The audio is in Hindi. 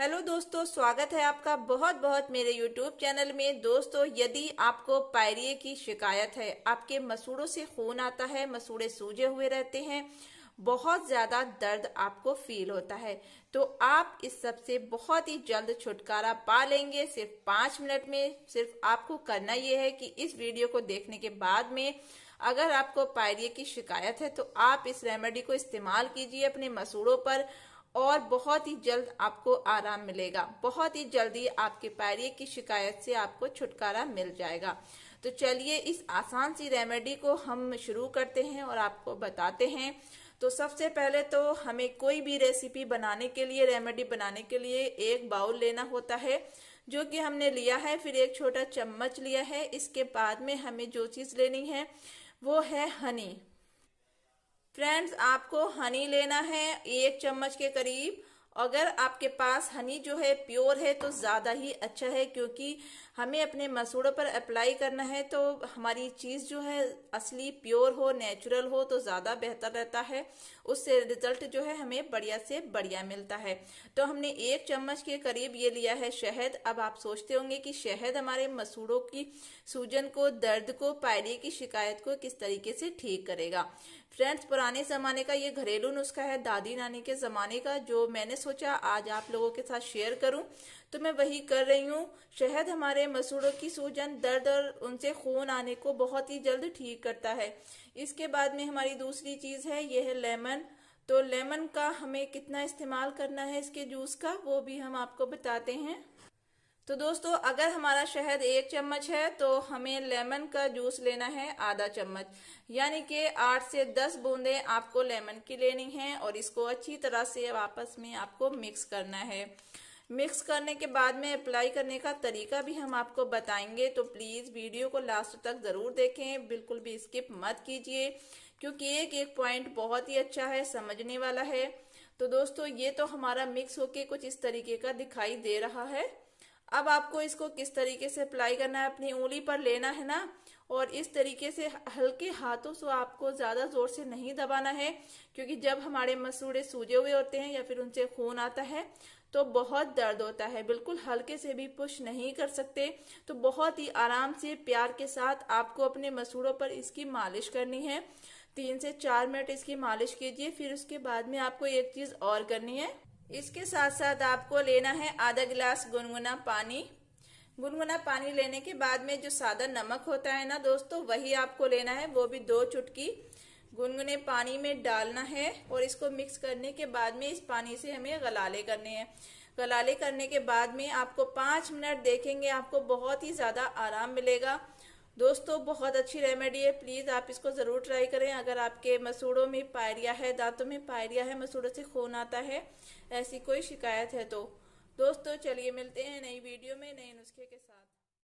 हेलो दोस्तों स्वागत है आपका बहुत बहुत मेरे यूट्यूब चैनल में दोस्तों यदि आपको पायरिए की शिकायत है आपके मसूड़ों से खून आता है मसूड़े सूजे हुए रहते हैं बहुत ज़्यादा दर्द आपको फील होता है तो आप इस सब से बहुत ही जल्द छुटकारा पा लेंगे सिर्फ पांच मिनट में सिर्फ आपको करना यह है कि इस वीडियो को देखने के बाद में अगर आपको पायरिए की शिकायत है तो आप इस रेमेडी को इस्तेमाल कीजिए अपने मसूड़ों पर और बहुत ही जल्द आपको आराम मिलेगा बहुत ही जल्दी आपके पैरिय की शिकायत से आपको छुटकारा मिल जाएगा तो चलिए इस आसान सी रेमेडी को हम शुरू करते हैं और आपको बताते हैं तो सबसे पहले तो हमें कोई भी रेसिपी बनाने के लिए रेमेडी बनाने के लिए एक बाउल लेना होता है जो कि हमने लिया है फिर एक छोटा चम्मच लिया है इसके बाद में हमें जो चीज़ लेनी है वो है हनी फ्रेंड्स आपको हनी लेना है एक चम्मच के करीब अगर आपके पास हनी जो है प्योर है तो ज़्यादा ही अच्छा है क्योंकि हमें अपने मसूड़ों पर अप्लाई करना है तो हमारी चीज़ जो है असली प्योर हो नेचुरल हो तो ज़्यादा बेहतर रहता है उससे रिजल्ट जो है हमें बढ़िया से बढ़िया मिलता है तो हमने एक चम्मच के करीब ये लिया है शहद अब आप सोचते होंगे कि शहद हमारे मसूड़ों की सूजन को दर्द को पायरी की शिकायत को किस तरीके से ठीक करेगा फ्रेंड्स पुराने ज़माने का ये घरेलू नुस्खा है दादी नानी के ज़माने का जो मैंने सोचा आज आप लोगों के साथ शेयर करूं तो मैं वही कर रही हूं शहद हमारे मसूड़ों की सूजन दर्द और उनसे खून आने को बहुत ही जल्द ठीक करता है इसके बाद में हमारी दूसरी चीज़ है यह है लेमन तो लेमन का हमें कितना इस्तेमाल करना है इसके जूस का वो भी हम आपको बताते हैं तो दोस्तों अगर हमारा शहद एक चम्मच है तो हमें लेमन का जूस लेना है आधा चम्मच यानी कि आठ से दस बूंदे आपको लेमन की लेनी है और इसको अच्छी तरह से आपस में आपको मिक्स करना है मिक्स करने के बाद में अप्लाई करने का तरीका भी हम आपको बताएंगे तो प्लीज़ वीडियो को लास्ट तक ज़रूर देखें बिल्कुल भी स्किप मत कीजिए क्योंकि एक एक पॉइंट बहुत ही अच्छा है समझने वाला है तो दोस्तों ये तो हमारा मिक्स होके कुछ इस तरीके का दिखाई दे रहा है अब आपको इसको किस तरीके से अप्लाई करना है अपनी उंगली पर लेना है ना और इस तरीके से हल्के हाथों से आपको ज़्यादा ज़ोर से नहीं दबाना है क्योंकि जब हमारे मसूड़े सूजे हुए होते हैं या फिर उनसे खून आता है तो बहुत दर्द होता है बिल्कुल हल्के से भी पुश नहीं कर सकते तो बहुत ही आराम से प्यार के साथ आपको अपने मसूड़ों पर इसकी मालिश करनी है तीन से चार मिनट इसकी मालिश कीजिए फिर उसके बाद में आपको एक चीज़ और करनी है इसके साथ साथ आपको लेना है आधा गिलास गुनगुना पानी गुनगुना पानी लेने के बाद में जो सादा नमक होता है ना दोस्तों वही आपको लेना है वो भी दो चुटकी गुनगुने पानी में डालना है और इसको मिक्स करने के बाद में इस पानी से हमें गलाले करने हैं गलाले करने के बाद में आपको पाँच मिनट देखेंगे आपको बहुत ही ज़्यादा आराम मिलेगा दोस्तों बहुत अच्छी रेमेडी है प्लीज़ आप इसको ज़रूर ट्राई करें अगर आपके मसूड़ों में पायरिया है दांतों में पायरिया है मसूड़ों से खून आता है ऐसी कोई शिकायत है तो दोस्तों चलिए मिलते हैं नई वीडियो में नए नुस्खे के साथ